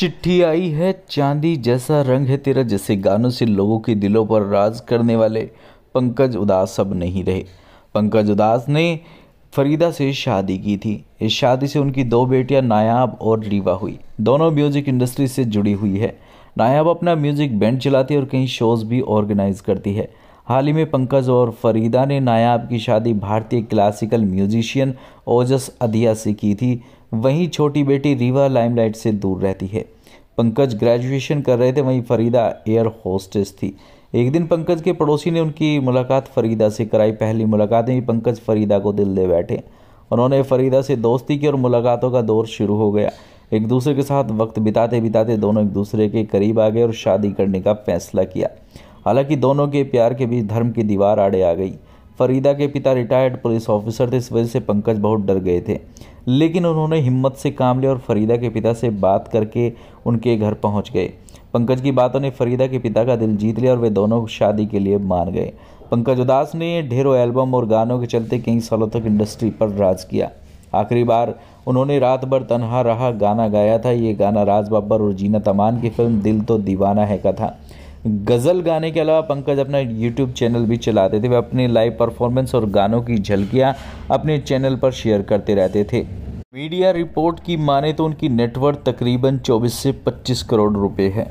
चिट्ठी आई है चांदी जैसा रंग है तेरा जैसे गानों से लोगों के दिलों पर राज करने वाले पंकज उदास अब नहीं रहे पंकज उदास ने फरीदा से शादी की थी इस शादी से उनकी दो बेटियां नायाब और रीवा हुई दोनों म्यूजिक इंडस्ट्री से जुड़ी हुई है नायाब अपना म्यूजिक बैंड चलाती है और कई शोज़ भी ऑर्गेनाइज करती है हाल ही में पंकज और फरीदा ने नायाब की शादी भारतीय क्लासिकल म्यूजिशियन ओजस अधिया से की थी वहीं छोटी बेटी रीवा लाइमलाइट से दूर रहती है पंकज ग्रेजुएशन कर रहे थे वहीं फरीदा एयर होस्टेस थी एक दिन पंकज के पड़ोसी ने उनकी मुलाकात फरीदा से कराई पहली मुलाकात में पंकज फरीदा को दिल दे बैठे उन्होंने फरीदा से दोस्ती की और मुलाकातों का दौर शुरू हो गया एक दूसरे के साथ वक्त बिताते बिताते दोनों एक दूसरे के करीब आ गए और शादी करने का फैसला किया हालांकि दोनों के प्यार के बीच धर्म की दीवार आड़े आ गई फरीदा के पिता रिटायर्ड पुलिस ऑफिसर थे इस वजह से पंकज बहुत डर गए थे लेकिन उन्होंने हिम्मत से काम लिया और फरीदा के पिता से बात करके उनके घर पहुंच गए पंकज की बातों ने फरीदा के पिता का दिल जीत लिया और वे दोनों शादी के लिए मान गए पंकज उदास ने ढेरों एल्बम और गानों के चलते कई सालों तक इंडस्ट्री पर राज किया आखिरी बार उन्होंने रात भर तनहा रहा गाना गाया था ये गाना राज बब्बर और जीना तमान की फिल्म दिल तो दीवाना है का था गज़ल गाने के अलावा पंकज अपना यूट्यूब चैनल भी चलाते थे वे अपनी लाइव परफॉर्मेंस और गानों की झलकियाँ अपने चैनल पर शेयर करते रहते थे मीडिया रिपोर्ट की माने तो उनकी नेटवर्थ तकरीबन 24 से 25 करोड़ रुपए है